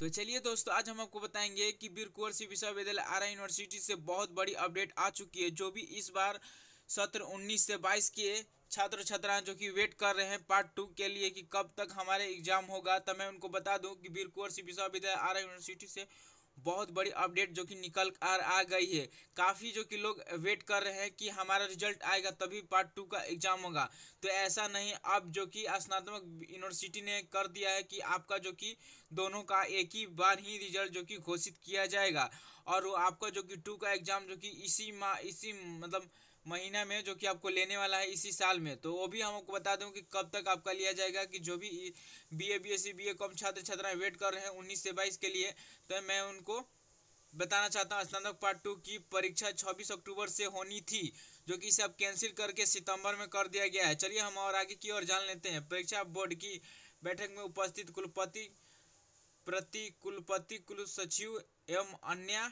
तो चलिए दोस्तों आज हम आपको बताएंगे कि बीर कुंवर सिंह विश्वविद्यालय आरा यूनिवर्सिटी से बहुत बड़ी अपडेट आ चुकी है जो भी इस बार सत्र 19 से 22 के छात्र छात्राएं जो कि वेट कर रहे हैं पार्ट टू के लिए कि कब तक हमारे एग्जाम होगा तो मैं उनको बता दूं कि बीर कुंवर सिंह विश्वविद्यालय आरा यूनिवर्सिटी से बहुत बड़ी अपडेट जो कि निकल कर आ गई है काफ़ी जो कि लोग वेट कर रहे हैं कि हमारा रिजल्ट आएगा तभी पार्ट टू का एग्ज़ाम होगा तो ऐसा नहीं अब जो कि स्नातक यूनिवर्सिटी ने कर दिया है कि आपका जो कि दोनों का एक ही बार ही रिजल्ट जो कि घोषित किया जाएगा और वो आपका जो कि टू का एग्ज़ाम जो कि इसी माह इसी मतलब महीना में जो कि आपको लेने वाला है इसी साल में तो वो भी हम आपको बता दूं कि कब तक आपका लिया जाएगा कि जो भी B A B S C B A com छात्र छात्राएं वेट कर रहे हैं उन्नीस से बाईस के लिए तो मैं उनको बताना चाहता हूँ स्नातक पार्ट टू की परीक्षा 26 अक्टूबर से होनी थी जो कि इसे अब कैंसिल करके सितंबर में कर दिया गया है चलिए हम और आगे की ओर जान लेते हैं परीक्षा बोर्ड की बैठक में उपस्थित कुलपति प्रति कुलपति कुल सचिव एवं अन्य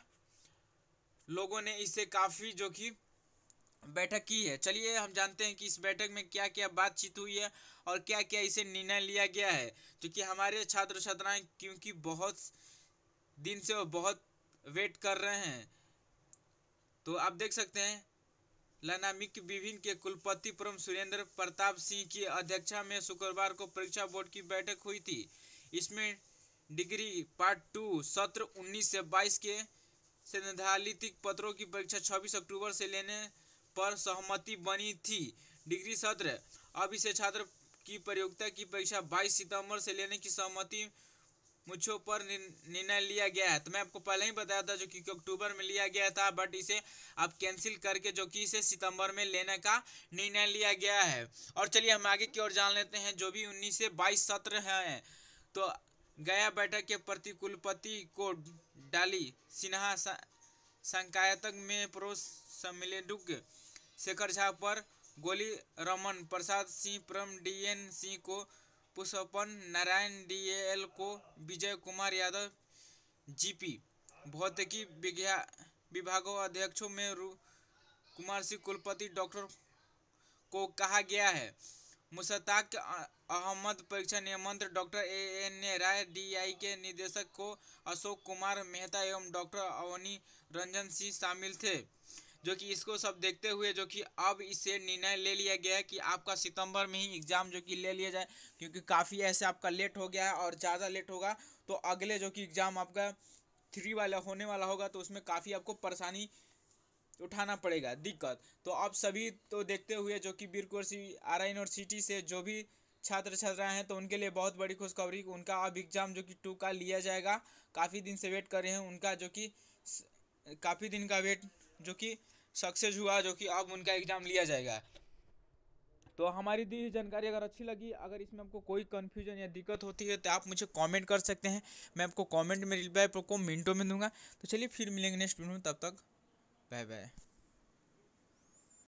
लोगों ने इसे काफ़ी जो कि बैठक की है चलिए हम जानते हैं कि इस बैठक में क्या क्या बातचीत हुई है और क्या क्या इसे निर्णय लिया गया है क्योंकि हमारे छात्र छात्राएं क्योंकि बहुत दिन से वो बहुत वेट कर रहे हैं तो आप देख सकते हैं लनामिक विभिन्न के कुलपति परम सुरेंद्र प्रताप सिंह की अध्यक्षता में शुक्रवार को परीक्षा बोर्ड की बैठक हुई थी इसमें डिग्री पार्ट टू सत्र 19 से 22 के सैद्धांतिक पत्रों की परीक्षा 26 अक्टूबर से लेने पर सहमति बनी थी डिग्री सत्र अब इसे छात्र की प्रयोगिता की परीक्षा 22 सितंबर से लेने की सहमति मुझों पर निर्णय लिया गया है तो मैं आपको पहले ही बताया था जो कि अक्टूबर में लिया गया था बट इसे आप कैंसिल करके जो कि इसे सितंबर में लेने का निर्णय लिया गया है और चलिए हम आगे की ओर जान लेते हैं जो भी 19 से 22 सत्र हैं तो गया बैठक के प्रति कुलपति को डाली सिन्हा संकायतक में प्रो सम्मेलन शेखर झा पर गोली रमन प्रसाद सिंह प्रम डीएन सिंह को पुष्पन नारायण डीएल को विजय कुमार यादव जीपी भौतिकी विभाग अध्यक्षों में रू कुमार सिंह कुलपति डॉक्टर को कहा गया है मुश्ताक अहमद परीक्षा नियमंत्र doctor A N A Rai DI के निदेशक को अशोक कुमार मेहता एवं डॉक्टर अवनी रंजन सिंह शामिल थे जो कि इसको सब देखते हुए जो कि अब इसे निर्णय ले लिया गया है कि आपका सितंबर में ही एग्ज़ाम जो कि ले लिया जाए क्योंकि काफ़ी ऐसे आपका लेट हो गया है और ज़्यादा लेट होगा तो अगले जो कि एग्ज़ाम आपका थ्री वाला होने वाला होगा तो उसमें काफ़ी आपको परेशानी उठाना पड़ेगा दिक्कत तो अब सभी तो देखते हुए जो कि कोर्सी आर आई यूनिवर्सिटी से जो भी छात्र छात्राएं हैं तो उनके लिए बहुत बड़ी खुशखबरी उनका अब एग्ज़ाम जो कि टू का लिया जाएगा काफ़ी दिन से वेट कर रहे हैं उनका जो कि काफ़ी दिन का वेट जो कि सक्सेस हुआ जो कि अब उनका एग्ज़ाम लिया जाएगा तो हमारी दी जानकारी अगर अच्छी लगी अगर इसमें आपको कोई कन्फ्यूजन या दिक्कत होती है तो आप मुझे कमेंट कर सकते हैं मैं आपको कमेंट में रिप्लाई आपको मिनटों में दूंगा तो चलिए फिर मिलेंगे नेक्स्ट वीडियो में तब तक बाय बाय